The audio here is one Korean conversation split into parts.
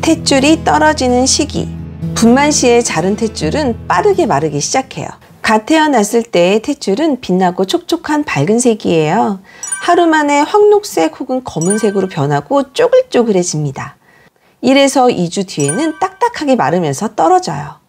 탯줄이 떨어지는 시기 분만 시에 자른 탯줄은 빠르게 마르기 시작해요. 갓 태어났을 때 탯줄은 빛나고 촉촉한 밝은 색이에요. 하루 만에 황록색 혹은 검은색으로 변하고 쪼글쪼글해집니다. 1에서 2주 뒤에는 딱딱하게 마르면서 떨어져요.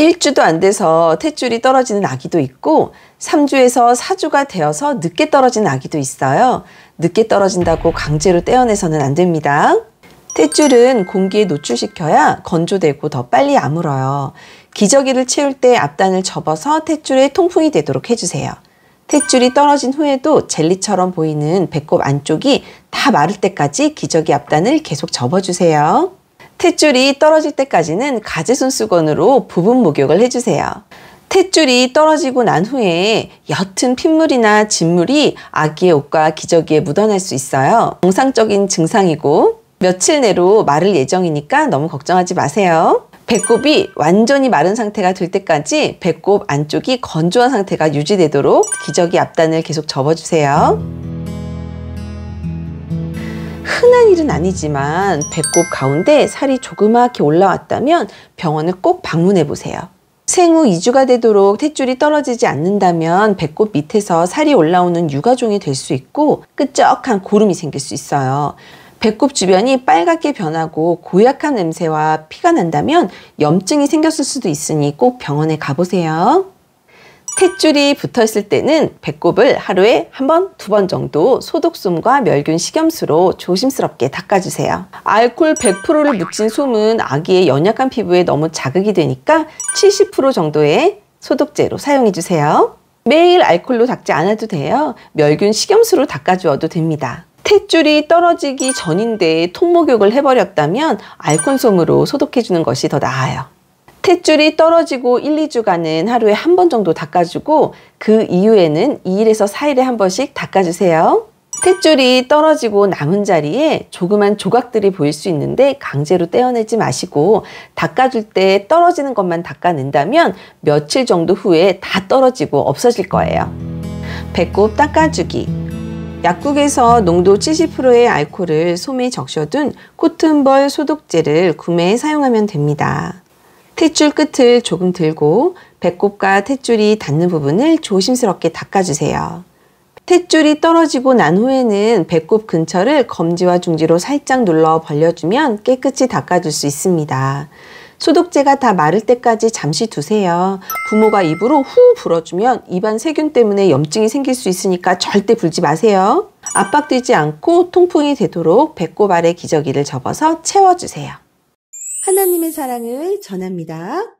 1주도안 돼서 탯줄이 떨어지는 아기도 있고 3주에서4주가 되어서 늦게 떨어지는 아기도 있어요. 늦게 떨어진다고 강제로 떼어내서는 안 됩니다. 탯줄은 공기에 노출시켜야 건조되고 더 빨리 아물어요. 기저귀를 채울 때 앞단을 접어서 탯줄에 통풍이 되도록 해주세요. 탯줄이 떨어진 후에도 젤리처럼 보이는 배꼽 안쪽이 다 마를 때까지 기저귀 앞단을 계속 접어주세요. 탯줄이 떨어질 때까지는 가지손수건으로 부분 목욕을 해주세요. 탯줄이 떨어지고 난 후에 옅은 핏물이나 진물이 아기의 옷과 기저귀에 묻어날 수 있어요. 정상적인 증상이고 며칠 내로 마를 예정이니까 너무 걱정하지 마세요. 배꼽이 완전히 마른 상태가 될 때까지 배꼽 안쪽이 건조한 상태가 유지되도록 기저귀 앞단을 계속 접어주세요. 흔한 일은 아니지만 배꼽 가운데 살이 조그맣게 올라왔다면 병원을 꼭 방문해 보세요. 생후 2주가 되도록 탯줄이 떨어지지 않는다면 배꼽 밑에서 살이 올라오는 육아종이 될 수 있고 끈적한 고름이 생길 수 있어요. 배꼽 주변이 빨갛게 변하고 고약한 냄새와 피가 난다면 염증이 생겼을 수도 있으니 꼭 병원에 가보세요. 탯줄이 붙어있을 때는 배꼽을 하루에 한 번, 두 번 정도 소독솜과 멸균 식염수로 조심스럽게 닦아주세요. 알콜 100%를 묻힌 솜은 아기의 연약한 피부에 너무 자극이 되니까 70% 정도의 소독제로 사용해주세요. 매일 알콜로 닦지 않아도 돼요. 멸균 식염수로 닦아주어도 됩니다. 탯줄이 떨어지기 전인데 통목욕을 해버렸다면 알콘솜으로 소독해주는 것이 더 나아요. 탯줄이 떨어지고 1, 2주간은 하루에 한 번 정도 닦아주고 그 이후에는 2일에서 4일에 한 번씩 닦아주세요. 탯줄이 떨어지고 남은 자리에 조그만 조각들이 보일 수 있는데 강제로 떼어내지 마시고 닦아줄 때 떨어지는 것만 닦아낸다면 며칠 정도 후에 다 떨어지고 없어질 거예요. 배꼽 닦아주기 약국에서 농도 70%의 알코올을 솜에 적셔둔 코튼벌 소독제를 구매해 사용하면 됩니다. 탯줄 끝을 조금 들고 배꼽과 탯줄이 닿는 부분을 조심스럽게 닦아주세요. 탯줄이 떨어지고 난 후에는 배꼽 근처를 검지와 중지로 살짝 눌러 벌려주면 깨끗이 닦아줄 수 있습니다. 소독제가 다 마를 때까지 잠시 두세요. 부모가 입으로 후 불어주면 입안 세균 때문에 염증이 생길 수 있으니까 절대 불지 마세요. 압박되지 않고 통풍이 되도록 배꼽 아래 기저귀를 접어서 채워주세요. 하나님의 사랑을 전합니다.